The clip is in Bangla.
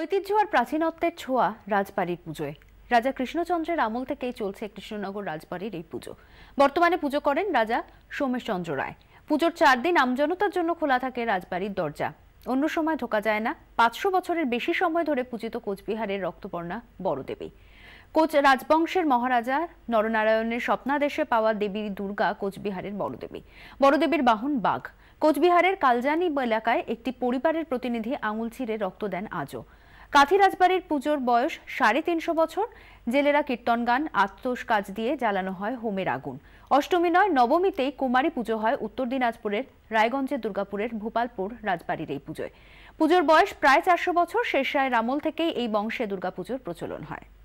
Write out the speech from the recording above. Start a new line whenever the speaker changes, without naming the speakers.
ঐতিহ্য আর প্রাচীনত্বের ছোঁয়া রাজবাড়ির পুজোয় রাজা কৃষ্ণচন্দ্রের আমল থেকেই চলছে কৃষ্ণনগর রাজবাড়ির এই পুজো বর্তমানে পুজো করেন রাজা সোমেশচন্দ্র রায় পুজোর চার দিন আমজনতার জন্য খোলা থাকে রাজবাড়ির দরজা অন্য সময় ঢোকা যায় না পাঁচশো বছরের বেশি সময় ধরে পূজিত কোচবিহারের রক্তপর্ণা বড়দেবী কোচ রাজবংশের মহারাজা নরনারায়ণের স্বপ্নাদেশে পাওয়া দেবী দুর্গা কোচবিহারের বড়দেবী বড়দেবীর বাহন বাঘ কোচবিহারের কালজানি এলাকায় একটি পরিবারের প্রতিনিধি আঙুল ছিঁড়ে রক্ত দেন আজও কাথি রাজবাড়ির পুজোর বয়স সাড়ে তিনশো বছর জেলেরা কীর্তন গান আত্মোষ কাজ দিয়ে জ্বালানো হয় হোমের আগুন অষ্টমী নয় নবমীতেই কুমারী পুজো হয় উত্তর দিনাজপুরের রায়গঞ্জের দুর্গাপুরের ভোপালপুর রাজবাড়ির এই পুজোয় পুজোর বয়স প্রায় চারশো বছর শেষ রায় আমল থেকেই এই বংশে দুর্গাপুজোর প্রচলন হয়